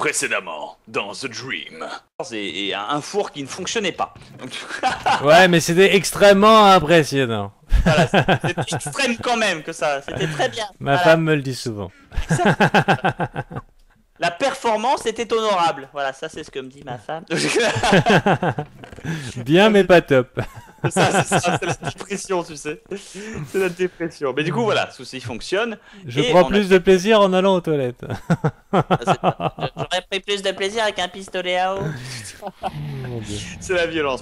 Précédemment, dans The Dream. Et, un four qui ne fonctionnait pas. ouais, mais c'était extrêmement impressionnant. Voilà, c'était extrême quand même que ça. C'était très bien. Ma femme me le dit souvent. La performance était honorable. Voilà, ça c'est ce que me dit ma femme. Bien mais pas top. ça, c'est la dépression, tu sais. C'est la dépression. Mais du coup, voilà, souci fonctionne. Je prends plus de plaisir en allant aux toilettes. Ah, j'aurais pris plus de plaisir avec un pistolet à eau. c'est la violence.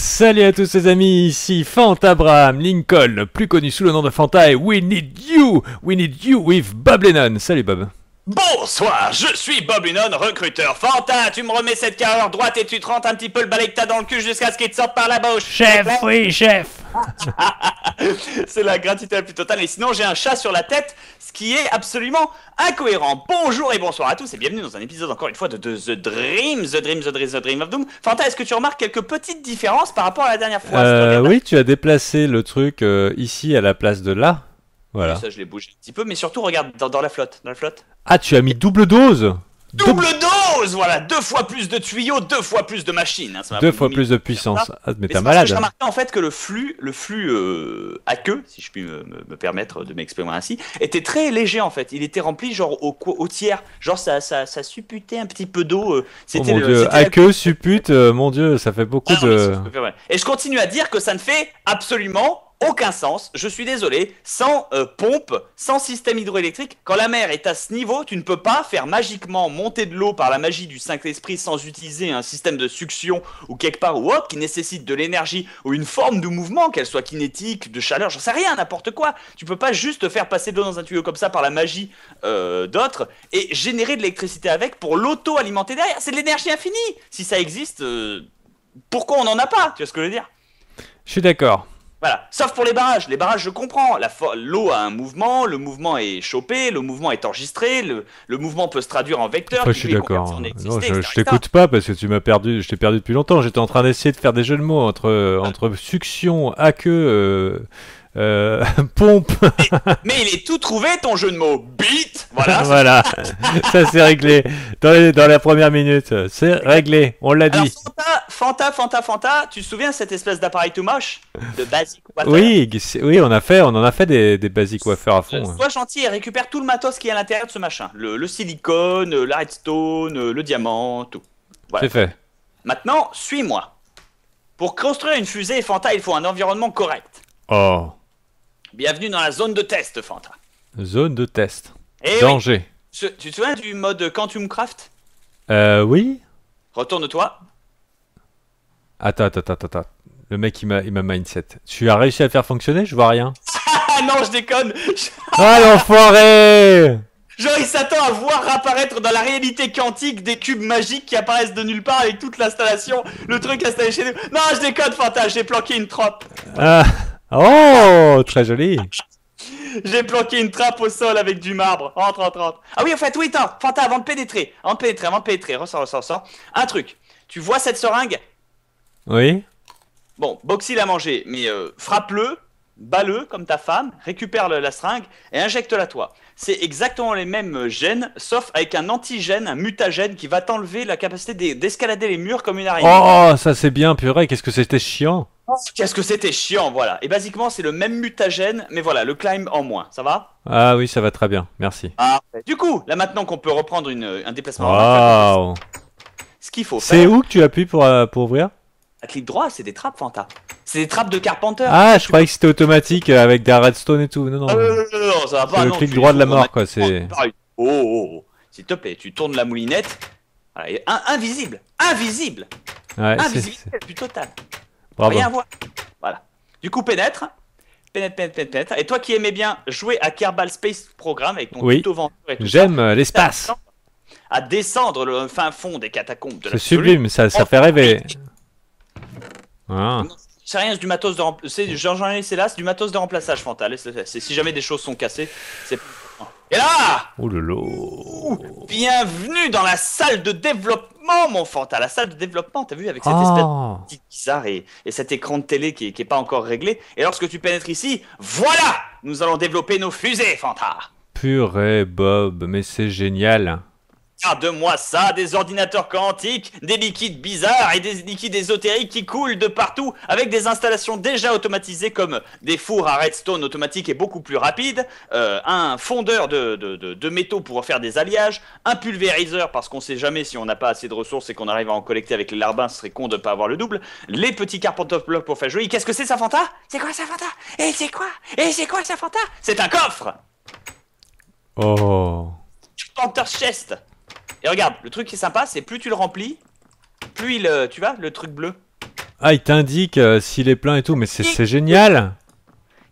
Salut à tous les amis, ici Fantabraham Lincoln, plus connu sous le nom de Fanta et We Need You, We Need You with Bob Lennon. Salut Bob. Bonsoir, je suis Bob Unon, recruteur. Fanta, tu me remets cette carrière droite et tu te rentres un petit peu le balai que t'as dans le cul jusqu'à ce qu'il te sorte par la bouche. Chef, oui, chef. c'est la gratitude la plus totale. Et sinon, j'ai un chat sur la tête, ce qui est absolument incohérent. Bonjour et bonsoir à tous et bienvenue dans un épisode encore une fois de, The Dream, The Dream, The Dream, The Dream of Doom. Fanta, est-ce que tu remarques quelques petites différences par rapport à la dernière fois euh, Oui, tu as déplacé le truc euh, ici à la place de là. Voilà. ça, je les bougé un petit peu, mais surtout, regarde, dans, la flotte, dans la flotte. Ah, tu as mis double dose Double dose Voilà, deux fois plus de tuyaux, deux fois plus de machines. Hein, deux fois plus de puissance. Ah, mais t'es malade. J'ai remarqué en fait que le flux, le flux euh, à queue, si je puis me, permettre de m'exprimer ainsi, était très léger en fait. Il était rempli genre au, tiers. Genre ça, ça, ça supputait un petit peu d'eau. Euh, c'était oh le, dieu, à queue, suppute, euh, mon dieu, ça fait beaucoup ah de. Et je continue à dire que ça ne fait absolument aucun sens, je suis désolé, sans euh, pompe, sans système hydroélectrique, quand la mer est à ce niveau, tu ne peux pas faire magiquement monter de l'eau par la magie du Saint-Esprit sans utiliser un système de succion ou quelque part ou autre qui nécessite de l'énergie ou une forme de mouvement, qu'elle soit kinétique, de chaleur, j'en sais rien, n'importe quoi. Tu peux pas juste faire passer de l'eau dans un tuyau comme ça par la magie euh, d'autres et générer de l'électricité avec pour l'auto-alimenter derrière. C'est de l'énergie infinie. Si ça existe, euh, pourquoi on n'en a pas Tu vois ce que je veux dire Je suis d'accord. Voilà. Sauf pour les barrages. Les barrages, je comprends. L'eau a un mouvement, le mouvement est chopé, le mouvement est enregistré, le, mouvement peut se traduire en vecteur. je suis d'accord. je, t'écoute pas parce que tu m'as perdu. Je t'ai perdu depuis longtemps. J'étais en train d'essayer de faire des jeux de mots entre, entre succion, aqueux, euh, euh, pompe. Mais, il est tout trouvé ton jeu de mots. Bite Voilà. voilà. Ça, c'est réglé. Dans, dans, la première minute. C'est réglé. On l'a dit. Fanta, Fanta, Fanta, Fanta. Tu te souviens de cette espèce d'appareil tout moche De Basic Wafer Oui, oui on, a fait, on en a fait des, des Basic Wafer à fond. Hein. Sois gentil et récupère tout le matos qui est à l'intérieur de ce machin. Le, silicone, la redstone, le diamant, tout. Voilà. C'est fait. Maintenant, suis-moi. Pour construire une fusée, Fanta, il faut un environnement correct. Oh. Bienvenue dans la zone de test, Fanta. Zone de test. Eh Danger. tu te souviens du mode Quantum Craft Euh, oui. Retourne-toi. Attends, attends, attends, attends. Le mec, il m'a, il m'a mindset. Tu as réussi à faire fonctionner Je vois rien. non, je déconne Ah l'enfoiré Genre, il s'attend à voir apparaître dans la réalité quantique des cubes magiques qui apparaissent de nulle part avec toute l'installation, le truc installé chez nous. Non, je déconne, Fanta, j'ai planqué une trope. Ah Oh, très joli. J'ai planqué une trappe au sol avec du marbre. Entre, entre, entre Ah oui, en fait, oui, attends, Fanta, avant de pénétrer, en pénétrer, avant de pénétrer, ressort, ressort, ressort. Un truc, tu vois cette seringue Oui. Bon, Boxy l'a mangé, mais euh, frappe-le balleux comme ta femme, récupère la seringue et injecte-la toi. C'est exactement les mêmes gènes, sauf avec un antigène, un mutagène qui va t'enlever la capacité d'escalader les murs comme une araignée. Oh, ça c'est bien, purée, qu'est-ce que c'était chiant Qu'est-ce que c'était chiant, voilà. Et basiquement, c'est le même mutagène, mais voilà, le climb en moins. Ça va Ah oui, ça va très bien, merci. Ah, du coup, là maintenant qu'on peut reprendre un déplacement. Waouh ce qu'il faut C'est où que tu appuies pour, euh, pour ouvrir À clic droit, c'est des trappes, Fanta. C'est des trappes de Carpenter. Ah, je croyais que c'était automatique euh, avec des redstone et tout. Ah, non, non. non, non, ça va pas. le clic droit de la mort, quoi. C'est. Oh, oh, oh, oh. s'il te plaît, tu tournes la moulinette. Ah, invisible, invisible, invisible. Ouais, Invisibilité plus total. Bravo. Rien à voir. Voilà. Du coup, pénètre. Pénètre, pénètre, pénètre, Et toi qui aimais bien jouer à Kerbal Space Program avec ton oui. J'aime euh, l'espace. À descendre le fin fond des catacombes de la C'est sublime, ça, ça fait rêver. Voilà. Oh, ah c'est rien, c'est du matos de remplaçage. Mm. du matos de remplaçage, Fanta. si jamais des choses sont cassées, c'est. Et oh là là Bienvenue dans la salle de développement, mon Fanta. La salle de développement, t'as vu, avec cette ah. espèce de bizarre et, cet écran de télé qui, qui est pas encore réglé. Et lorsque tu pénètres ici, voilà Nous allons développer nos fusées, Fanta Purée, Bob, mais c'est génial deux moi ça, des ordinateurs quantiques, des liquides bizarres et des liquides ésotériques qui coulent de partout avec des installations déjà automatisées comme des fours à redstone automatiques et beaucoup plus rapides, euh, un fondeur de, métaux pour faire des alliages, un pulvériseur parce qu'on sait jamais si on n'a pas assez de ressources et qu'on arrive à en collecter avec les larbins, ce serait con de ne pas avoir le double, les petits carpenters blocks pour faire jouer... Qu'est-ce que c'est ça, Fanta C'est quoi ça, Fanta Et c'est quoi Et c'est quoi ça, Fanta C'est un coffre Oh. Carpenter chest et regarde, le truc qui est sympa, c'est plus tu le remplis, plus il. Euh, tu vois, le truc bleu. Ah, il t'indique euh, s'il est plein et tout, mais c'est génial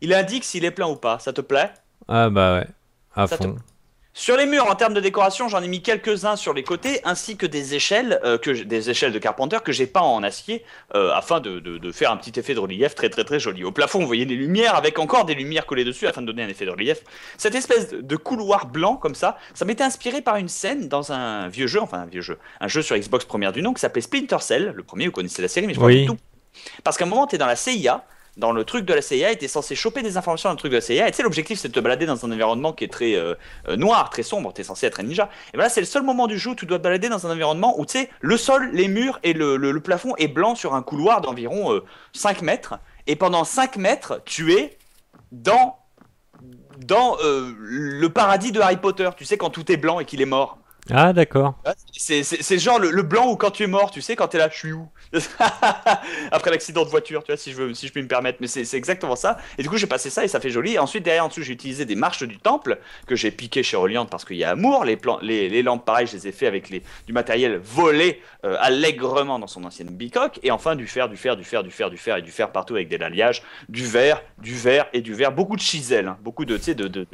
Il indique s'il est plein ou pas, ça te plaît Ah bah ouais, à fond. Sur les murs, en termes de décoration, j'en ai mis quelques-uns sur les côtés, ainsi que des échelles, euh, des échelles de carpenter que j'ai peint en acier, euh, afin de, faire un petit effet de relief très très très joli. Au plafond, vous voyez des lumières, avec encore des lumières collées dessus, afin de donner un effet de relief. Cette espèce de couloir blanc comme ça, ça m'était inspiré par une scène dans un vieux jeu, enfin un vieux jeu, un jeu sur Xbox première du nom qui s'appelait Splinter Cell, le premier, vous connaissez la série, mais je oui. tout. Parce qu'à un moment, tu es dans la CIA, dans le truc de la CIA, était censé choper des informations dans le truc de la CIA. Et tu sais, l'objectif, c'est de te balader dans un environnement qui est très euh, euh, noir, très sombre. es censé être un ninja. Et voilà, ben c'est le seul moment du jeu où tu dois te balader dans un environnement où, tu sais, le sol, les murs et le, plafond est blanc sur un couloir d'environ 5 euh, mètres. Et pendant 5 mètres, tu es dans, dans le paradis de Harry Potter. Tu sais, quand tout est blanc et qu'il est mort. Ah, d'accord. C'est, genre le, blanc où quand tu es mort, tu sais, quand es là, je suis où Après l'accident de voiture, tu vois, si je, veux, si je peux me permettre. Mais c'est, exactement ça. Et du coup, j'ai passé ça et ça fait joli. Et ensuite, derrière, en dessous, j'ai utilisé des marches du temple que j'ai piqué chez Reliant parce qu'il y a amour. Les, plans, les, les, lampes, pareil, je les ai fait avec les, du matériel volé euh, allègrement dans son ancienne bicoque. Et enfin, du fer, du fer, du fer, du fer, du fer et du fer partout avec des alliages du verre, du verre et du verre. Beaucoup de chisels, hein. beaucoup de, tu sais, de, de,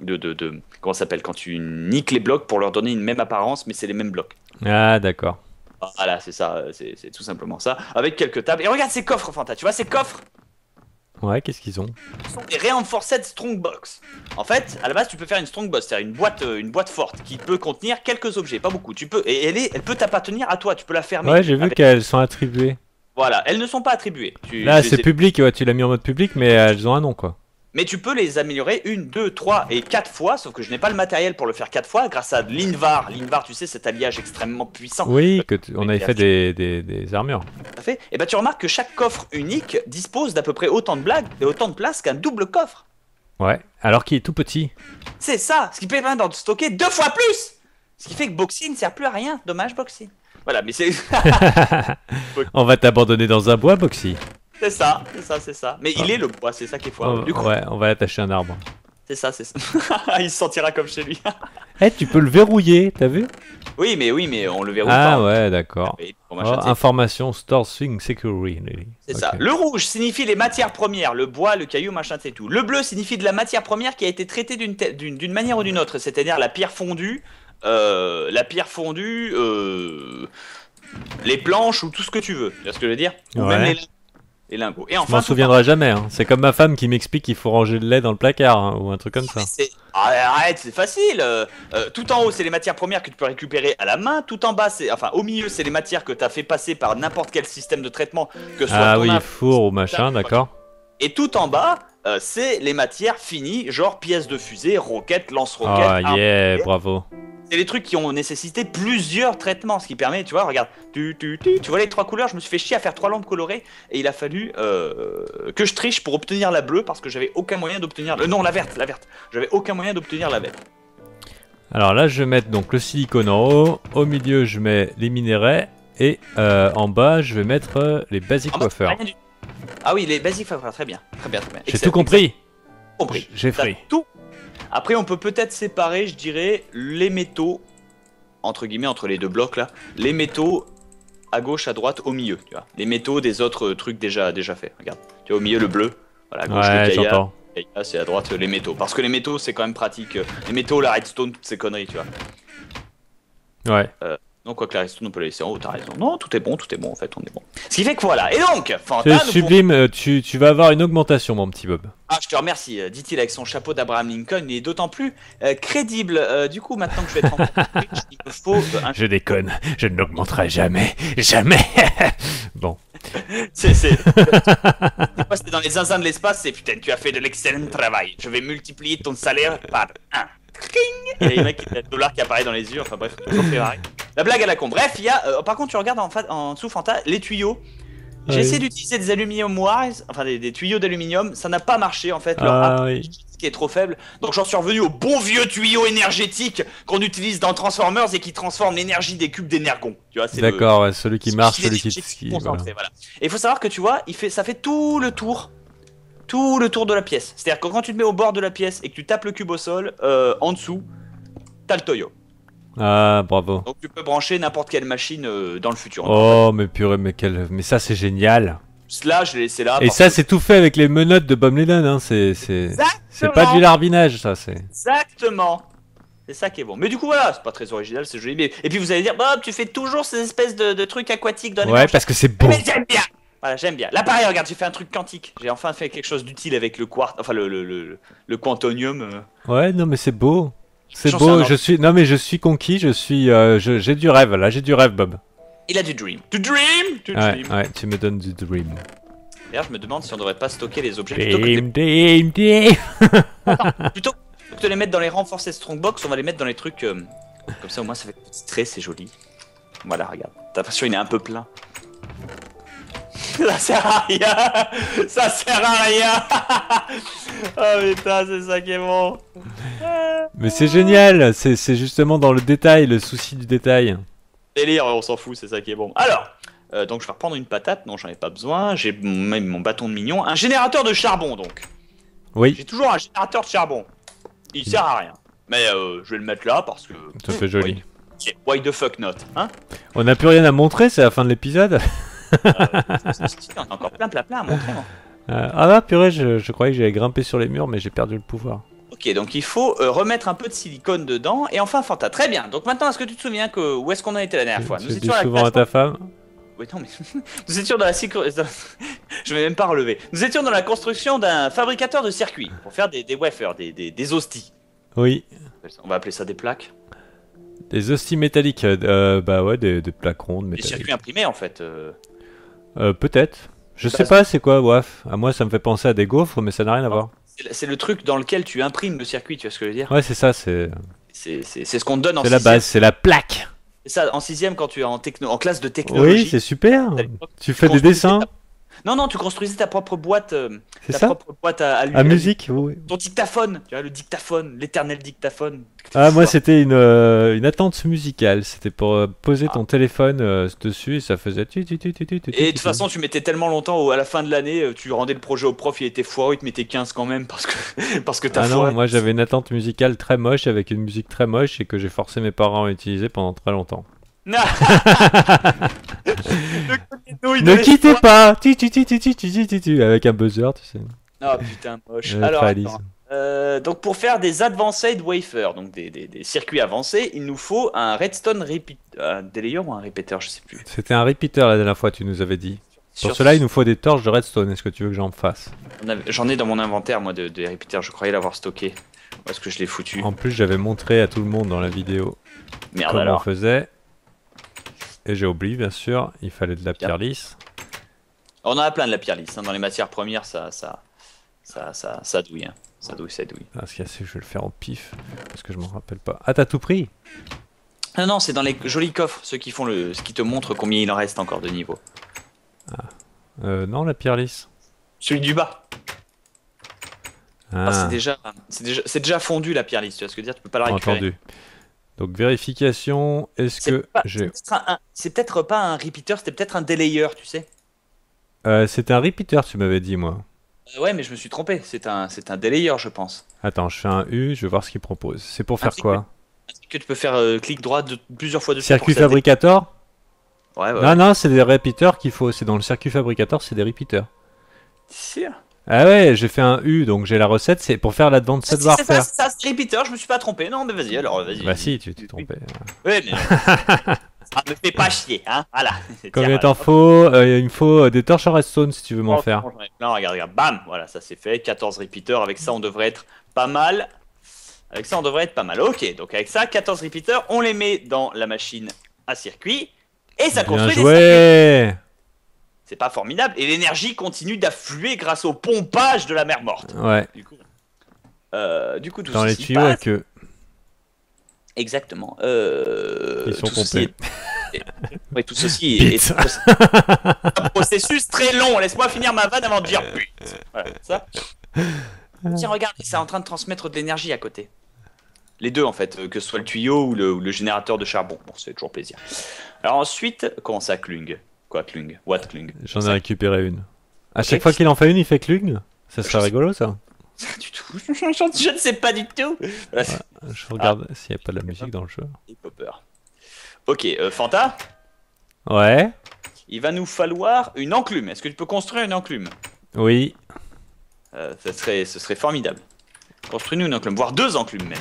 de, de, Comment ça s'appelle Quand tu niques les blocs pour leur donner une apparence, mais c'est les mêmes blocs. Ah, d'accord. Voilà, c'est ça, euh, c'est tout simplement ça. Avec quelques tables. Et regarde ces coffres, Fanta, tu vois ces coffres Ouais, qu'est-ce qu'ils ont Ils sont des Reinforced Strongbox. En fait, à la base, tu peux faire une Strongbox, c'est-à-dire une boîte, euh, une boîte forte qui peut contenir quelques objets, pas beaucoup. Tu peux, et elle, est, elle peut t'appartenir à toi, tu peux la fermer. Ouais, j'ai vu qu'elles sont attribuées. Voilà, elles ne sont pas attribuées. Là, c'est public, tu l'as mis en mode public, mais elles ont un nom, quoi mais tu peux les améliorer une, deux, trois et quatre fois, sauf que je n'ai pas le matériel pour le faire quatre fois, grâce à l'Invar. L'Invar, tu sais, cet alliage extrêmement puissant. Oui, que on avait fait des, armures. Tout fait. Et bah, tu remarques que chaque coffre unique dispose d'à peu près autant de blagues et autant de place qu'un double coffre. Ouais, alors qu'il est tout petit. C'est ça, ce qui permet d'en stocker deux fois plus Ce qui fait que Boxy ne sert plus à rien. Dommage, Boxy. Voilà, mais c'est. on va t'abandonner dans un bois, Boxy. C'est ça, c'est ça, c'est ça. Mais il est le bois, c'est ça qui est du coup. Ouais, on va attacher un arbre. C'est ça, c'est ça. il se sentira comme chez lui. Eh, tu peux le verrouiller, t'as vu Oui, mais oui, mais on le verrouille ah, pas. Ah ouais, d'accord. Ah, oh, information store swing security. C'est ça. Le rouge signifie les matières premières, le bois, le caillou, machin, c'est tout. Le bleu signifie de la matière première qui a été traitée d'une manière ou d'une autre, c'est-à-dire la pierre fondue, euh, la pierre fondue, euh, les planches ou tout ce que tu veux. Tu vois ce que je veux dire Ou même les et lingots. Et enfin, je m'en souviendrai jamais. Hein. C'est comme ma femme qui m'explique qu'il faut ranger le lait dans le placard hein, ou un truc comme ah, ça. Ah, arrête, c'est facile. Euh, euh, tout en haut, c'est les matières premières que tu peux récupérer à la main. Tout en bas, c'est enfin au milieu, c'est les matières que tu as fait passer par n'importe quel système de traitement, que ce soit ah oui, four ou machin, d'accord. Et tout en bas, euh, c'est les matières finies, genre pièces de fusée, roquettes, lance-roquettes. Ah yeah, bravo. C'est les trucs qui ont nécessité plusieurs traitements, ce qui permet, tu vois, regarde, tu, tu, tu, tu vois les trois couleurs, je me suis fait chier à faire trois lampes colorées et il a fallu euh, que je triche pour obtenir la bleue parce que j'avais aucun moyen d'obtenir. Le... Euh, non, la verte, la verte. J'avais aucun moyen d'obtenir la verte. Alors là, je vais mettre donc le silicone en haut, au milieu, je mets les minéraux et en bas, je vais mettre les basic coiffeurs. Ah oui, les basiques, très bien. Très bien, très bien. J'ai tout compris. compris. J'ai fait tout. Après, on peut peut-être séparer, je dirais, les métaux, entre guillemets, entre les deux blocs là, les métaux à gauche, à droite, au milieu, tu vois. Les métaux des autres trucs déjà, déjà faits. Regarde, tu vois, au milieu le bleu, voilà, à gauche le c'est à droite les métaux. Parce que les métaux, c'est quand même pratique. Les métaux, la redstone, toutes ces conneries, tu vois. Ouais. Euh, donc quoi que la on peut la laisser en haut, t'as raison. Non, tout est bon, tout est bon, en fait, on est bon. Ce qui fait que voilà. Et donc, C'est sublime, euh, tu, vas avoir une augmentation, mon petit Bob. Ah, je te remercie, euh, dit-il avec son chapeau d'Abraham Lincoln. Il est d'autant plus euh, crédible. du coup, maintenant que je vais être en Je déconne, je ne l'augmenterai jamais. Jamais Bon. c'est. C'est passes dans les zinzins de l'espace, c'est putain, tu as fait de l'excellent travail. Je vais multiplier ton salaire par un Et il y a un mec qui a le dollar qui apparaît dans les yeux, enfin bref, Ferrari. La blague à la con. Bref, il y a. Euh, par contre, tu regardes en, en dessous, Fanta, les tuyaux. J'ai essayé d'utiliser des aluminium wires, enfin des, tuyaux d'aluminium, ça n'a pas marché en fait, ah, oui. qui est trop faible. Donc j'en suis revenu au bon vieux tuyau énergétique qu'on utilise dans Transformers et qui transforme l'énergie des cubes d'Energon. Tu vois, c'est D'accord, ouais, celui qui marche, celui qui, qui voilà. voilà. Et il faut savoir que tu vois, il fait, ça fait tout le tour tout le tour de la pièce. C'est-à-dire que quand tu te mets au bord de la pièce et que tu tapes le cube au sol, euh, en dessous, t'as le Toyo. Ah, bravo. Donc tu peux brancher n'importe quelle machine euh, dans le futur. Oh, mais purée, mais, quel... mais ça c'est génial. Cela je l'ai laissé là. Et ça, c'est tout fait avec les menottes de Bob Lennon. Hein. C'est, pas du larbinage, ça. C'est... Exactement. C'est ça qui est bon. Mais du coup, voilà, c'est pas très original, c'est joli. Mais... Et puis vous allez dire, Bob, tu fais toujours ces espèces de, trucs aquatiques dans les Ouais, parce que c'est beau. Mais j'aime bien voilà, j'aime bien. Là, pareil, regarde, j'ai fait un truc quantique. J'ai enfin fait quelque chose d'utile avec le quartz, enfin le, le, le, le quantonium. Euh. Ouais, non, mais c'est beau. C'est beau, je suis. Non, mais je suis conquis, je suis. Euh, j'ai du rêve, là, j'ai du rêve, Bob. Il a du dream. Du dream Du ouais, dream Ouais, tu me donnes du dream. D'ailleurs, je me demande si on devrait pas stocker les objets plutôt que les... plutôt que de les mettre dans les renforcés strongbox, on va les mettre dans les trucs. Euh, comme ça, au moins, ça fait très, c'est joli. Voilà, regarde. T'as l'impression il est un peu plein. ça sert à rien Ça sert à rien Oh putain, c'est ça qui est bon Mais c'est génial C'est justement dans le détail, le souci du détail. Délire, on s'en fout, c'est ça qui est bon. Alors, euh, donc je vais reprendre une patate, non j'en ai pas besoin, j'ai même mon bâton de mignon. Un générateur de charbon donc. Oui. J'ai toujours un générateur de charbon. Il sert à rien. Mais euh, je vais le mettre là parce que... Ça fait joli. Why, the fuck not, hein On n'a plus rien à montrer, c'est la fin de l'épisode a encore plein, plein, plein à montrer. Euh, ah là, bah, purée, je, croyais que j'allais grimper sur les murs, mais j'ai perdu le pouvoir. Ok, donc il faut euh, remettre un peu de silicone dedans. Et enfin, Fanta, très bien. Donc maintenant, est-ce que tu te souviens que où est-ce qu'on a était la dernière fois Nous étions souvent à ta femme. Oui, non, mais nous étions dans la je vais même pas relever. Nous étions dans la construction d'un fabricateur de circuits pour faire des, des wafers, des, des, des, hosties. Oui. On va appeler ça des plaques. Des hosties métalliques, euh, bah ouais, des, plaques rondes métalliques. Des circuits imprimés en fait. Euh, peut-être. Je sais pas, c'est quoi WAF À moi, ça me fait penser à des gaufres, mais ça n'a rien à voir. C'est le truc dans lequel tu imprimes le circuit, tu vois ce que je veux dire Ouais, c'est ça, c'est. C'est ce qu'on te donne en C'est la base, c'est la plaque. C'est ça, en sixième, quand tu es en, techno... en classe de technologie. Oui, c'est super. Tu fais des dessins. Non, non, tu construisais ta propre boîte, euh, propre boîte à, musique. Oui. Ton dictaphone, tu vois, le dictaphone, l'éternel dictaphone. Ah, moi, c'était une, euh, une, attente musicale. C'était pour euh, poser ton ah. téléphone dessus et ça faisait. et de toute façon, tu mettais tellement longtemps à la fin de l'année, tu rendais le projet au prof, il était foireux, il te mettait 15 quand même parce que, parce que t'as Ah non, moi, j'avais une attente musicale très moche avec une musique très moche et que j'ai forcé mes parents à utiliser pendant très longtemps. ne quittez pas tu, tu, tu, tu, tu, Avec un buzzer, tu sais. Ah putain, moche. Euh, alors, attends. Euh, donc pour faire des advanced wafers, donc des, des, circuits avancés, il nous faut un redstone repeater, un ou un répéteur, je sais plus. C'était un repeater la dernière fois, tu nous avais dit. Sur pour cela, il nous faut des torches de redstone. Est-ce que tu veux que j'en fasse J'en ai dans mon inventaire, moi, de, de Je croyais l'avoir stocké. Parce que je l'ai foutu. En plus, j'avais montré à tout le monde dans la vidéo comment on faisait. Et j'ai oublié, bien sûr, il fallait de la pierre lisse. On en a plein de la pierre lisse. Hein. Dans les matières premières, ça, ça, ça, ça, douille. Hein. Ça Ah, ce je vais le faire en pif, parce que je m'en rappelle pas. Ah, t'as tout pris Non, non, c'est dans les jolis coffres, ceux qui font le, ce qui te montre combien il en reste encore de niveau. Ah. Euh, non, la pierre lisse. Celui du bas. Ah. ah c'est déjà, fondu la pierre lisse, tu vois ce que je veux dire Tu peux pas la récupérer. Entendu. Donc vérification, est-ce que j'ai... C'est peut-être pas un repeater, c'était peut-être un délayeur, tu sais. Euh, c'est un repeater, tu m'avais dit, moi. Euh, ouais, mais je me suis trompé. C'est un, c'est un je pense. Attends, je fais un U, je vais voir ce qu'il propose. C'est pour faire quoi tu peux faire euh, clic droit de, plusieurs fois de Circuit fabricator ouais, ouais, Non, non, c'est des repeaters qu'il faut. C'est dans le circuit fabricator, c'est des repeaters. Sûr ah ouais, j'ai fait un U, donc j'ai la recette, c'est pour faire l'Advanced ah, Warfare. C'est ça, c'est Repeater, je me suis pas trompé. Non, mais vas-y, alors vas-y. Bah si, tu t'es trompé. Ouais, mais... ça ah, me fait pas chier, hein, voilà. Combien t'en faut euh, Il me faut euh, des torches en redstone si tu veux m'en oh, faire. Non, regarde, regarde, bam, voilà, ça c'est fait, 14 repeater avec ça on devrait être pas mal. Avec ça on devrait être pas mal, ok, donc avec ça, 14 repeater on les met dans la machine à circuit, et ça construit des circuits c'est pas formidable. Et l'énergie continue d'affluer grâce au pompage de la mer morte. Ouais. Du coup, euh, tout Dans les tuyaux passe. Exactement. Euh, Ils sont tout ceci tout ceci est, un processus très long. Laisse-moi finir ma vanne avant de dire pute. Voilà, ça. Tiens, regarde, c'est en train de transmettre de l'énergie à côté. Les deux, en fait, euh, que ce soit le tuyau ou le, générateur de charbon. Bon, c'est toujours plaisir. Alors ensuite, comment ça, Klung J'en ai récupéré une. À chaque fois qu'il en fait une, il fait Klung Ça serait rigolo, ça Je, ne sais pas du tout. je regarde ah. s'il n'y a pas de la musique dans le jeu. Ok, euh, Fanta Ouais. Il va nous falloir une enclume. Est-ce que tu peux construire une enclume Oui. Euh, ce serait formidable. Construis-nous une enclume, voire deux enclumes même.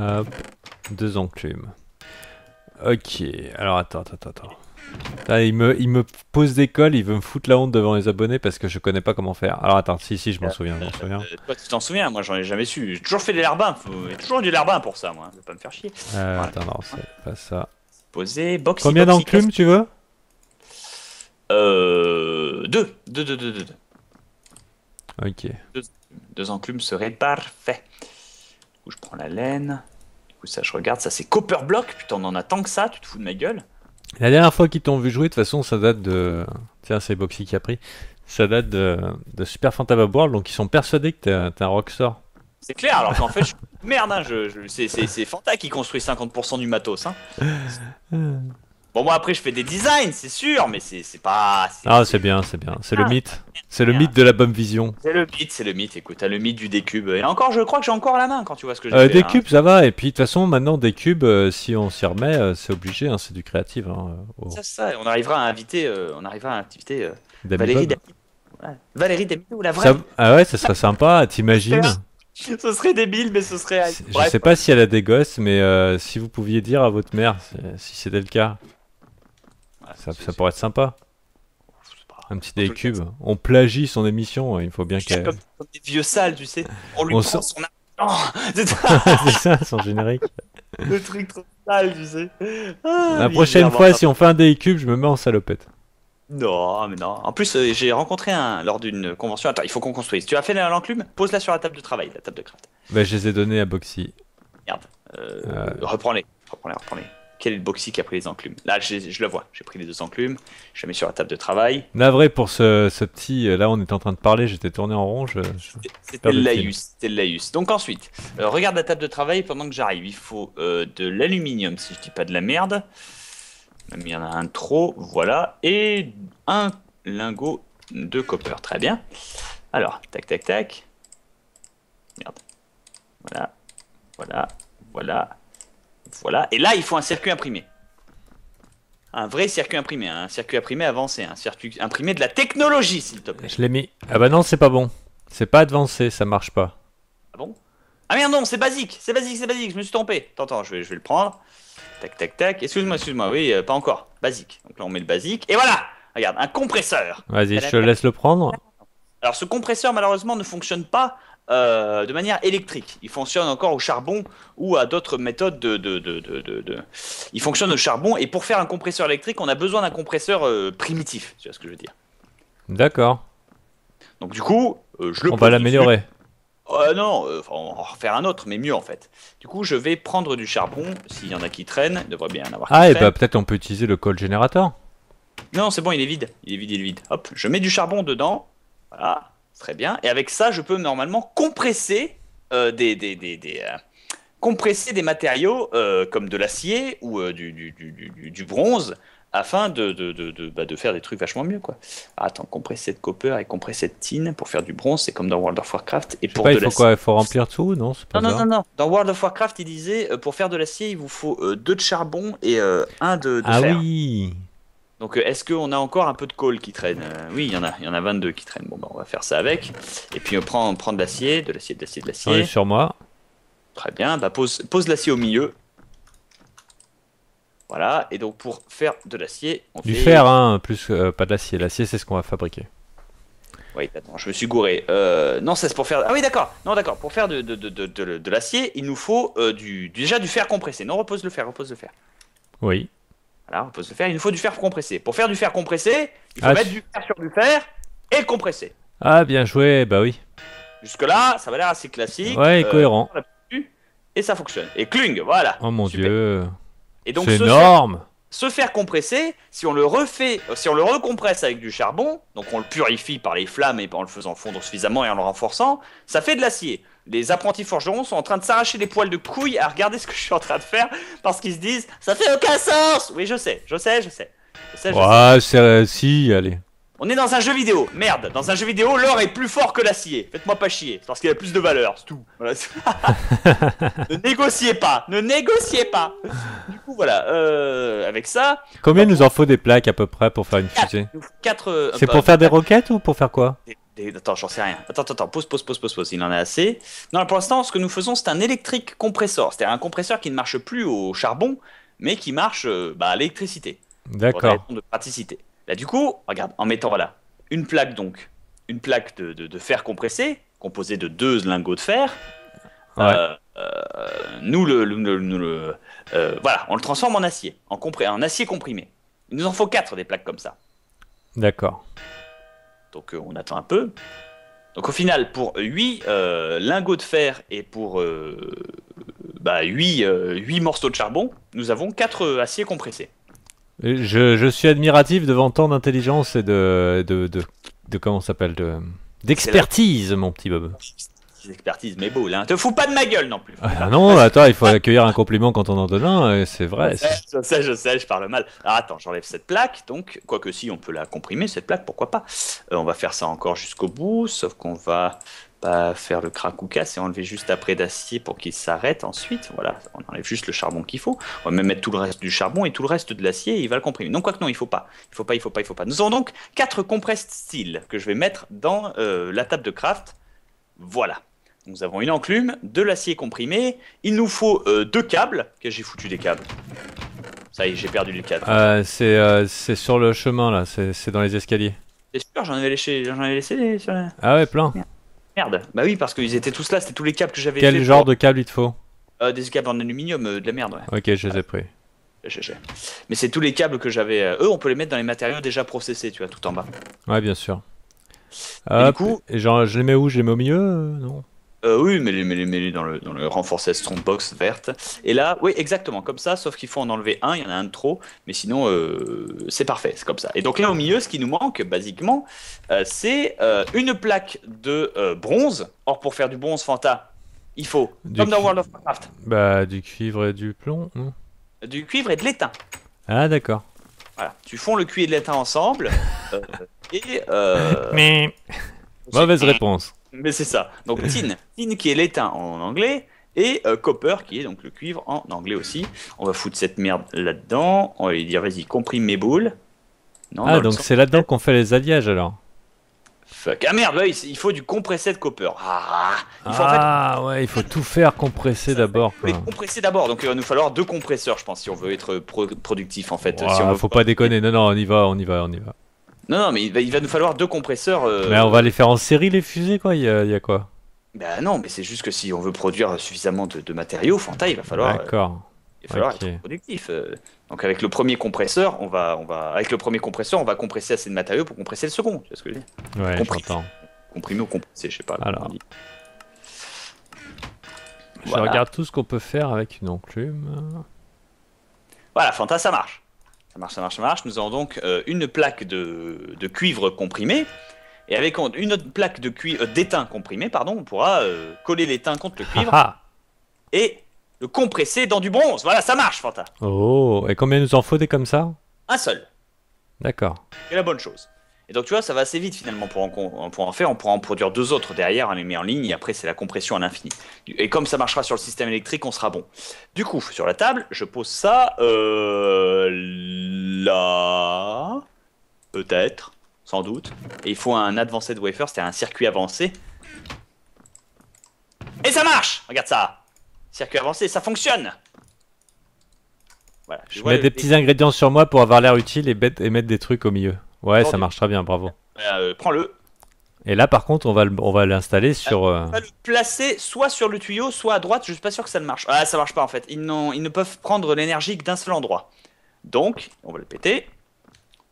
Hop, deux enclumes. Ok, alors attends, attends, attends. il, me, il me pose des cols, il veut me foutre la honte devant les abonnés parce que je connais pas comment faire. Alors attends, si, si, je m'en souviens. Je m'en souviens. Euh, toi, tu t'en souviens, moi j'en ai jamais su. J'ai toujours fait des larbins, faut... toujours du larbin pour ça, moi. Hein, je vais pas me faire chier. Euh, attends, non, c'est pas ça. Poser, boxy, Combien d'enclumes tu veux Euh. Deux. Deux, deux, deux, deux, deux. Ok. Deux, enclumes seraient parfait. Du coup, je prends la laine ça, je regarde. Ça, c'est Copper Block. Putain, on en a tant que ça. Tu te fous de ma gueule. La dernière fois qu'ils t'ont vu jouer, de toute façon, ça date de. Tiens, c'est Boxy qui a pris. Ça date de, Super Fantasma World, donc ils sont persuadés que t'es un, un rockstar. C'est clair, alors qu'en fait, je... merde, hein, je, c'est Fanta qui construit 50% du matos. Hein. Bon, moi après, je fais des designs, c'est sûr, mais c'est pas. Ah, c'est bien, c'est bien. C'est le ah. mythe. C'est le mythe de la bonne vision. C'est le mythe, c'est le mythe. Écoute, t'as le mythe du décube. Et encore, je crois que j'ai encore la main quand tu vois ce que je euh, Décube, ça va. Et puis, de toute façon, maintenant, des cubes, euh, si on s'y remet, euh, c'est obligé, hein, c'est du créatif. Hein, ça, ça, on arrivera à inviter, euh, on arrivera à inviter Valérie Damido. Valérie Valérie ou la vraie. Ah ouais, ça serait sympa, t'imagines ce serait débile, mais ce serait. Je sais pas si elle a des gosses, mais si vous pouviez dire à votre mère si c'était le cas. Ah, ça, pourrait être sympa. Un petit des On plagie son émission, hein, il faut bien qu'elle. Comme, comme, des vieux sales, tu sais. On lui prend son oh, c'est ça, son générique. Le truc trop sale, tu sais. Ah, la prochaine fois, si on fait un des je me mets en salopette. Non, mais non. En plus, euh, j'ai rencontré un lors d'une convention. Attends, il faut qu'on construise. Tu as fait l'enclume Pose-la sur la table de travail, la table de craft. Bah, je les ai donnés à Boxy. Merde. Euh, euh. Reprends-les, reprends-les quel est le boxy qui a pris les enclumes Là, je, le vois. J'ai pris les deux enclumes, je les mets sur la table de travail. Navré pour ce, petit. Euh, là, on était en train de parler, j'étais tourné en rond. C'était le laïus. C'était le laïus. Donc ensuite, euh, regarde la table de travail pendant que j'arrive. Il faut euh, de l'aluminium, si je dis pas de la merde. il y en a un trop, voilà. Et un lingot de copper. Très bien. Alors, tac, tac, tac. Merde. Voilà. Voilà. Voilà. Voilà. Et là, il faut un circuit imprimé. Un vrai circuit imprimé, hein. un circuit imprimé avancé, un circuit imprimé de la technologie, s'il te plaît. Je l'ai mis. Ah bah non, c'est pas bon. C'est pas avancé, ça marche pas. Ah bon Ah merde, non, c'est basique, c'est basique, c'est basique, je me suis trompé. Attends, je vais, je vais le prendre. Tac, tac, tac. Excuse-moi, excuse-moi, oui, euh, pas encore. Basique. Donc là, on met le basique. Et voilà Regarde, un compresseur. Vas-y, je te laisse le prendre. Alors, ce compresseur, malheureusement, ne fonctionne pas euh, de manière électrique. il fonctionne encore au charbon ou à d'autres méthodes de, de, de, de, au charbon et pour faire un compresseur électrique, on a besoin d'un compresseur euh, primitif, tu vois ce que je veux dire. D'accord. Donc du coup, euh, je le... On va l'améliorer. non, on va en refaire un autre, mais mieux en fait. Du coup, je vais prendre du charbon, s'il y en a qui traînent, il devrait bien en avoir. Ah, et bah peut-être on peut utiliser le col générateur. Non, c'est bon, il est vide. Il est vide, il est vide. Hop, je mets du charbon dedans. Voilà. Très bien. Et avec ça, je peux normalement compresser euh, des, euh, compresser des matériaux euh, comme de l'acier ou du, bronze afin de, de, de, de, bah, faire des trucs vachement mieux. Quoi. Ah, attends, compresser de copper et compresser de tin pour faire du bronze, c'est comme dans World of Warcraft. Et pour il faut quoi Il faut remplir tout Non, non, non, non, non, Dans World of Warcraft, il disait pour faire de l'acier, il vous faut deux de charbon et un de, de ah fer. Ah oui donc, euh, est-ce qu'on a encore un peu de colle qui traîne euh, Oui, il y en a, il y en a 22 qui traînent. Bon, ben, on va faire ça avec. Et puis, on prend, on de l'acier, de l'acier, de l'acier, de l'acier. sur moi. Très bien. Bah, pose, pose l'acier au milieu. Voilà. Et donc, pour faire de l'acier, du fer, hein, plus euh, pas de l'acier. L'acier, c'est ce qu'on va fabriquer. Oui, attends, je me suis gouré. non, c'est pour faire. Ah oui, d'accord. Non, d'accord. Pour faire de, de, l'acier, il nous faut déjà du fer compressé. Non, repose le fer, repose le fer. Oui. Alors, on peut se faire. Il nous faut du fer compressé. Pour faire du fer compressé, il faut ah, mettre du fer sur du fer et le compresser. Ah, bien joué, bah oui. Jusque-là, ça va l'air assez classique. Ouais, euh, cohérent. Et ça fonctionne. Et cling, voilà. Oh mon dieu. Et donc, c'est énorme. ce fer compressé, si on le refait, si on le recompresse avec du charbon, donc on le purifie par les flammes et en le faisant fondre suffisamment et en le renforçant, ça fait de l'acier les apprentis forgerons sont en train de s'arracher des poils de couilles à regarder ce que je suis en train de faire parce qu'ils se disent ça fait aucun sens. Oui, je sais, je sais, je sais. ouais, euh, si, allez. On est dans un jeu vidéo, merde. Dans un jeu vidéo, l'or est plus fort que l'acier. Faites-moi pas chier, parce qu'il a plus de valeur, c'est tout. ne négociez pas, ne négociez pas. Du coup, voilà, euh, avec ça. Combien nous en faut des plaques à peu près pour faire une fusée euh, C'est pour faire bah, des roquettes ou pour faire quoi Attends, j'en sais rien. Attends, attends, pause, pause, pause, pause, pause. Il en a assez. Non, pour l'instant, ce que nous faisons, c'est un électrique compresseur. C'est-à-dire un compresseur qui ne marche plus au charbon, mais qui marche euh, bah, à l'électricité. D'accord. De praticité. Là, du coup, regarde, en mettant voilà, une plaque donc, une plaque de, de, fer compressé, composée de deux lingots de fer. Ouais. Euh, euh, nous le, le, le, voilà, on le transforme en acier, en, en acier comprimé. Il nous en faut quatre des plaques comme ça. D'accord. Donc euh, on attend un peu. Donc au final, pour 8 euh, lingots de fer et pour euh, bah, 8, morceaux de charbon, nous avons 4 aciers compressés. Je, je, suis admiratif devant tant d'intelligence et de, de, de, de comment s'appelle de, d'expertise, mon petit Bob. Expertise, expertises, mais beau, là. Te fous pas de ma gueule non plus. Ah, non, attends, il faut accueillir un compliment quand on en donne un, c'est vrai. Je sais, je sais, je parle mal. attends, j'enlève cette plaque, donc, quoi quoique si, on peut la comprimer, cette plaque, pourquoi pas. Euh, on va faire ça encore jusqu'au bout, sauf qu'on va pas faire le casse, et enlever juste après d'acier pour qu'il s'arrête ensuite. Voilà, on enlève juste le charbon qu'il faut. On va même mettre tout le reste du charbon et tout le reste de l'acier et il va le comprimer. Non, quoi que non, il faut pas. Il faut pas, il faut pas, il faut pas. Nous avons donc quatre compresses steel que je vais mettre dans euh, la table de craft voilà. Nous avons une enclume, de l'acier comprimé. Il nous faut euh, deux câbles. Que j'ai foutu des câbles. Ça y est, j'ai perdu les euh, câbles. Euh, c'est sur le chemin là, c'est dans les escaliers. C'est sûr, j'en avais laissé, sur Ah ouais, plein. Merde. Bah oui, parce qu'ils étaient tous là, c'était tous les câbles que j'avais. Quel genre de câbles il te faut Des câbles en aluminium, de la merde, Ok, je les ai pris. Mais c'est tous les câbles que j'avais. Eux, on peut les mettre dans les matériaux déjà processés, tu vois, tout en bas. Ouais, bien sûr du coup, je les mets où Je les mets au milieu euh, Non euh, oui, mais les mets les dans le, dans strongbox verte. Et là, oui, exactement, comme ça, sauf qu'il faut en enlever un, il y en a un de trop, mais sinon, euh, c'est parfait, c'est comme ça. Et donc là, au milieu, ce qui nous manque, basiquement, c'est une plaque de bronze. Or, pour faire du bronze, Fanta, il faut, comme dans World of Warcraft. Bah, du cuivre et du plomb, Du cuivre et de l'étain. Ah, d'accord. Voilà, tu fonds le cuivre et de l'étain ensemble. Euh, et, euh, Mais. Mauvaise réponse. Mais c'est ça. Donc tin, tin qui est l'étain en anglais, et euh, copper qui est donc le cuivre en anglais aussi. On va foutre cette merde là-dedans. On va lui dire vas-y comprime mes boules. Non, ah donc c'est là-dedans qu'on fait les alliages alors. Fuck ah merde il faut du compressé de copper. Ah, ah ouais il faut tout faire compresser d'abord. Compresser d'abord donc il va nous falloir deux compresseurs je pense si on veut être productif en fait. faut pas déconner non non on y va on y va on y va. Non, non, mais il va, nous falloir deux compresseurs. Euh, mais on va les faire en série les fusées quoi, il y, a- quoi Bah non, mais c'est juste que si on veut produire suffisamment de, matériaux, Fanta, il va falloir, euh, D'accord. il va falloir être productif. Euh. Donc avec le premier compresseur, on va, on va, avec le premier compresseur, on va compresser assez de matériaux pour compresser le second. Tu vois ce que je veux dire Ouais, Compris. Comprimé ou compressé, je sais pas. Alors. Je regarde tout ce qu'on peut faire avec une enclume. Voilà, Fanta, ça marche. Ça marche, ça marche, ça marche. Nous avons donc euh, une plaque de, cuivre comprimé. Et avec une autre plaque de cuivre euh, d'étain comprimé, pardon, on pourra euh, coller l'étain contre le cuivre ah, ah. et le compresser dans du bronze. Voilà, ça marche, Fanta. Oh, et combien nous en faut des comme ça Un seul. D'accord. C'est la bonne chose. Et donc, tu vois, ça va assez vite finalement pour en, faire. On pourra en produire deux autres derrière, on les met en ligne, et après, c'est la compression à l'infini. Et comme ça marchera sur le système électrique, on sera bon. Du coup, sur la table, je pose ça euh, là. Peut-être, sans doute. Et il faut un advanced wafer, c'est un circuit avancé. Et ça marche Regarde ça Circuit avancé, ça fonctionne voilà, je, mets des petits ingrédients sur moi pour avoir l'air utile et, et mettre des trucs au milieu. Ouais, ça marche très bien, bravo. Eh ben, euh, prends-le. Et là, par contre, on va, va l'installer ah, sur. On va le placer soit sur le tuyau, soit à droite. Je suis pas sûr que ça ne marche. Ah, ça marche pas en fait. Ils, ils ne peuvent prendre l'énergie que d'un seul endroit. Donc, on va le péter.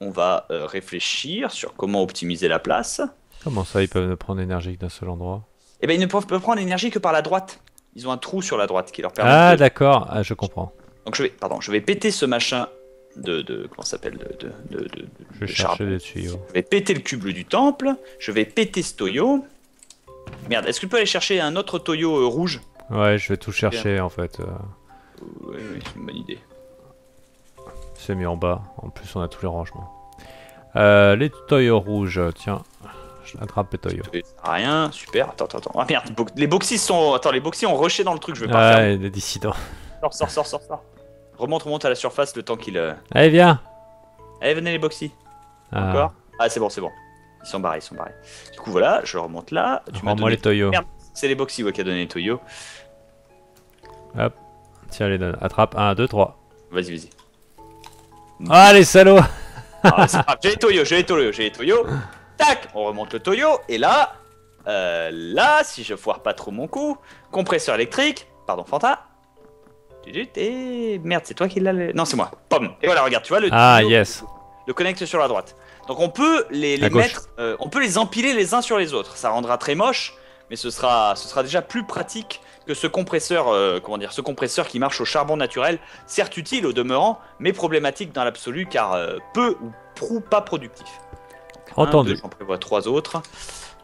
On va euh, réfléchir sur comment optimiser la place. Comment ça, ils peuvent ne prendre l'énergie que d'un seul endroit Eh bien ils ne peuvent, prendre l'énergie que par la droite. Ils ont un trou sur la droite qui leur permet. Ah, d'accord. Ah, je comprends. Donc je vais, pardon, je vais péter ce machin de, de comment s'appelle de, de, de, je cherchais des tuyaux. Je vais péter le cube du temple, je vais péter ce toyo. Merde, est-ce que tu peux aller chercher un autre toyo euh, rouge Ouais, je vais tout chercher en fait. Oui euh. Oui, c'est une bonne idée. C'est mis en bas, en plus on a tous les rangements. Euh, les toyo rouges, tiens. Je l'attrape les toyo. Rien, super. Attends, attends, attends. Ah merde, les boxies sont. Attends, les boxies ont rushé dans le truc, je vais pas faire faire. les dissidents. sors, sors, sors, sors. Remonte, remonte à la surface le temps qu'il. Euh, Allez, viens. Allez, venez les boxy. D'accord ah. ah, c'est bon, c'est bon. Ils sont barrés, ils sont barrés. Du coup, voilà, je remonte là. Tu m'as moi les toyos. C'est les boxy ouais, qui a donné les Toyo. Tiens, les donne. Attrape. 1, 2, 3. Vas-y, vas-y. Ah, les salauds ah, j'ai les Toyo, j'ai les Toyo, j'ai les Toyo. Tac, on remonte le Toyo. Et là, euh, là, si je foire pas trop mon coup, compresseur électrique, pardon Fanta, et merde, c'est toi qui l'as. Non, c'est moi. Pomme. Et voilà, regarde, tu vois le. Ah, yes. Le connecte sur la droite. Donc on peut les, les mettre, euh, on peut les empiler les uns sur les autres. Ça rendra très moche, mais ce sera, ce sera déjà plus pratique que ce compresseur, euh, comment dire, ce compresseur qui marche au charbon naturel. Certes utile au demeurant, mais problématique dans l'absolu car euh, peu ou pas productif. Entendu. J'en prévois trois autres.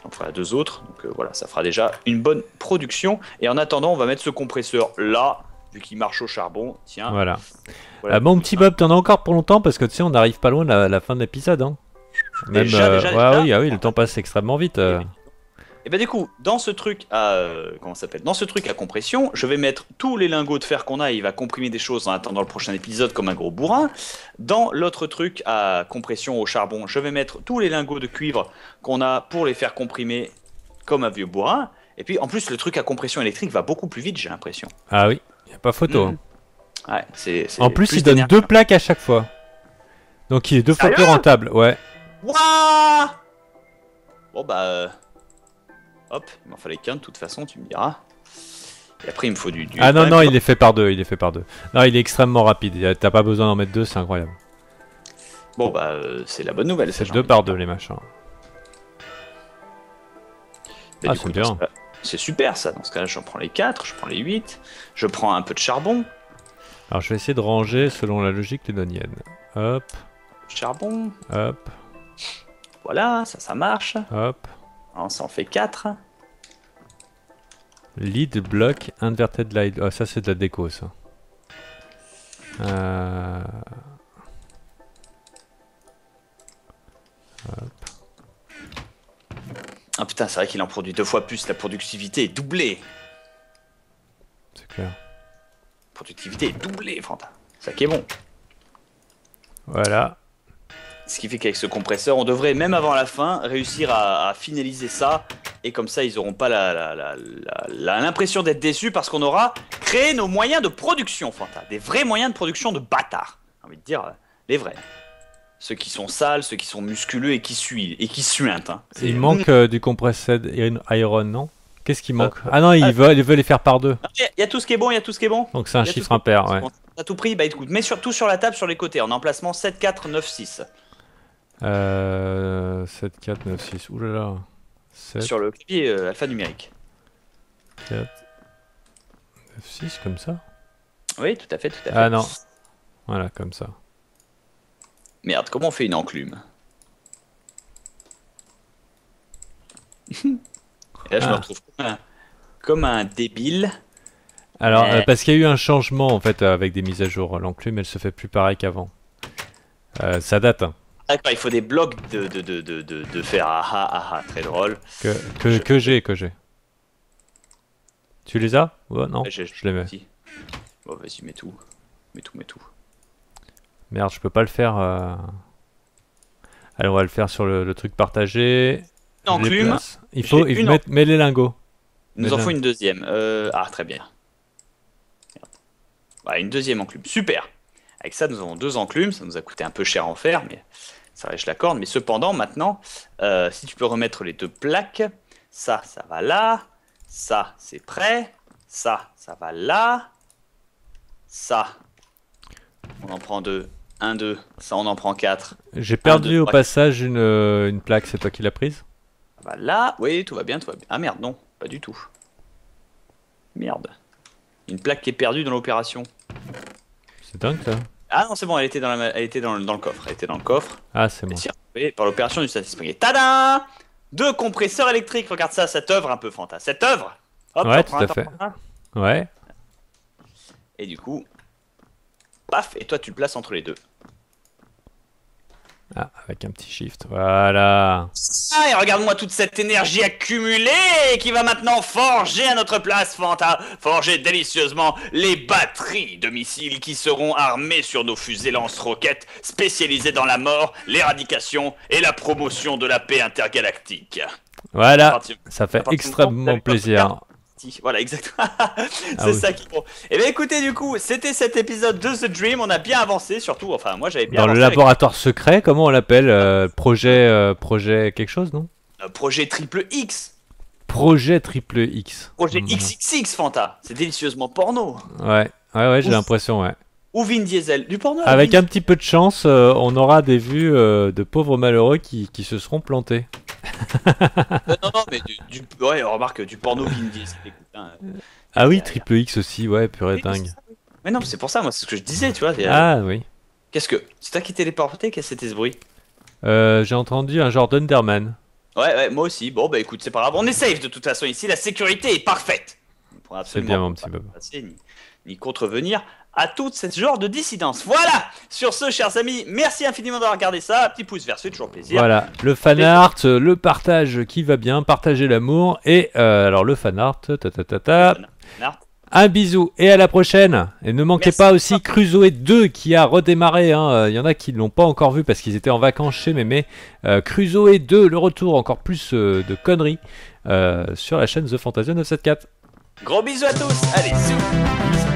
J'en prévois deux autres. Donc voilà, ça fera déjà une bonne production. Et en attendant, on va mettre ce compresseur là vu qu'il marche au charbon. Tiens. Voilà. Ah, bon, petit Bob, t'en as encore pour longtemps parce que tu sais, on n'arrive pas loin de la, fin de l'épisode. Hein. Même, euh, déjà, oui, ah, oui, le temps passe extrêmement vite. Et euh. eh ben du coup, dans ce truc à euh, Comment comment s'appelle Dans ce truc à compression, je vais mettre tous les lingots de fer qu'on a, et il va comprimer des choses en attendant le prochain épisode comme un gros bourrin. Dans l'autre truc à compression au charbon, je vais mettre tous les lingots de cuivre qu'on a pour les faire comprimer comme un vieux bourrin. Et puis en plus, le truc à compression électrique va beaucoup plus vite, j'ai l'impression. Ah oui. Y a pas photo. Mm. Hein. Ouais, c'est, en plus, il donne deux plaques à chaque fois. Donc il est deux fois plus rentable, ouais. Wouah bon bah... Euh, hop, il m'en fallait qu'un de toute façon, tu me diras. Et après, il me faut du... ah non, non, il est fait par deux, il est fait par deux. Non, il est extrêmement rapide, t'as pas besoin d'en mettre deux, c'est incroyable. Bon bah, euh, c'est la bonne nouvelle. C'est deux par deux, les machins. ah, c'est bien. C'est super ça. Dans ce cas-là, j'en prends les 4, je prends les 8, je prends un peu de charbon. Alors je vais essayer de ranger selon la logique lénonienne. Hop. Charbon. Hop. Voilà, ça, ça marche. Hop. on s'en fait 4. Lead block inverted light. Oh, ça, c'est de la déco, ça. Euh. Ah putain, c'est vrai qu'il en produit deux fois plus, la productivité est doublée. C'est clair. productivité est doublée, Fanta. Ça qui est bon. Voilà. Ce qui fait qu'avec ce compresseur, on devrait, même avant la fin, réussir à, finaliser ça. Et comme ça, ils n'auront pas l'impression d'être déçus parce qu'on aura créé nos moyens de production, Fanta. Des vrais moyens de production de bâtards. J'ai envie de dire, euh, les vrais ceux qui sont sales, ceux qui sont musculeux et qui suent et qui suintent. Hein. Il manque euh, du compressed iron, non Qu'est-ce qui manque Ah, ah non, il ah. veut veulent, les faire par deux. Il y, a tout ce qui est bon, il y a tout ce qui est bon. Donc c'est un chiffre impair, ouais. À tout prix, bah écoute, mais surtout sur la table, sur les côtés, en emplacement 7, 4, 9, 6. Euh, 7, 4, 9, 6. Ouh là là. Sur le pied euh, alpha numérique. 4, 9, 6, comme ça Oui, tout à fait, tout à ah fait. Ah non. Voilà, comme ça. Merde, comment on fait une enclume Et là, je me ah. retrouve comme un, débile. Alors, euh. Euh, parce qu'il y a eu un changement en fait euh, avec des mises à jour. L'enclume, elle se fait plus pareil qu'avant. ça date. Hein. D'accord, il faut des blocs de, de, de, de, de faire ah, ah ah ah très drôle. Que, j'ai, que j'ai. Tu les as Non, je, les mets. Bon, vas-y, mets tout. Mets tout, mets tout. Merde, je peux pas le faire. Euh. Allez, on va le faire sur le, truc partagé. Non, enclume. Il faut il les lingots. nous en faut une deuxième. Euh, ah, très bien. une deuxième enclume. Super. Avec ça, nous avons deux enclumes. Ça nous a coûté un peu cher en fer, mais ça je la corde. Mais cependant, maintenant, euh, si tu peux remettre les deux plaques, ça, ça va là. Ça, c'est prêt. Ça, ça va là. Ça. On en prend deux. 1, 2, ça on en prend 4. J'ai perdu au passage euh, une, plaque, c'est toi qui l'as prise ah bah Là, oui, tout va bien, tout va bien. Ah merde, non, pas du tout. Merde. Une plaque qui est perdue dans l'opération. C'est dingue ça. Ah non, c'est bon, elle était, dans la, elle était dans, le, dans le coffre. Elle était dans le coffre. Ah, c'est bon. Et par l'opération du satisfait. Tada Deux compresseurs électriques. Regarde ça, cette œuvre un peu, Fanta. Cette œuvre Hop, Ouais, tout à fait. Ouais. Et du coup, paf, et toi tu le places entre les deux. Ah, avec un petit shift. Voilà. Ah, et regarde-moi toute cette énergie accumulée qui va maintenant forger à notre place, Fanta. Forger délicieusement les batteries de missiles qui seront armées sur nos fusées lance-roquettes spécialisées dans la mort, l'éradication et la promotion de la paix intergalactique. Voilà. Ça fait extrêmement plaisir. Voilà, exactement. Ah c'est ça qui compte. Et eh bien, écoutez, du coup, c'était cet épisode de The Dream. On a bien avancé, surtout. Enfin, moi, j'avais bien. Dans le laboratoire secret, comment on l'appelle euh, Projet, euh, projet quelque chose, non euh, Projet triple X. Projet triple X. Projet XXX, mmh. Fanta. C'est délicieusement porno. Ouais, ouais, ouais, j'ai l'impression, ouais ou Vin Diesel. Du porno. Avec un petit peu de chance, euh, on aura des vues euh, de pauvres malheureux qui, qui se seront plantés. Euh, non, non, mais du, ouais, remarque, du porno Vin Diesel. Hein. ah oui, Triple X aussi, ouais, purée dingue. Mais non, c'est pour ça, moi, c'est ce que je disais, tu vois. Ah oui. Qu'est-ce que. C'est toi qui téléporté, qu'est-ce que c'était ce bruit J'ai entendu un genre d'Underman. Ouais, ouais, moi aussi. Bon, bah écoute, c'est pas grave, on est safe de toute façon ici, la sécurité est parfaite. C'est bien, mon petit Passer, ni contrevenir à tout ce genre de dissidence. Voilà Sur ce, chers amis, merci infiniment d'avoir regardé ça. Petit pouce vers c'est toujours plaisir. Voilà, le fan art, le partage qui va bien, partager l'amour. Et euh, alors, le fan art, ta ta ta ta. Un bisou et à la prochaine. Et ne manquez pas aussi Crusoe 2 qui a redémarré. Hein. Il y en a qui ne l'ont pas encore vu parce qu'ils étaient en vacances chez Mémé. Euh, Crusoe 2, le retour, encore plus euh, de conneries euh, sur la chaîne The Fantasia 974. Gros bisous à tous. Allez, ciao.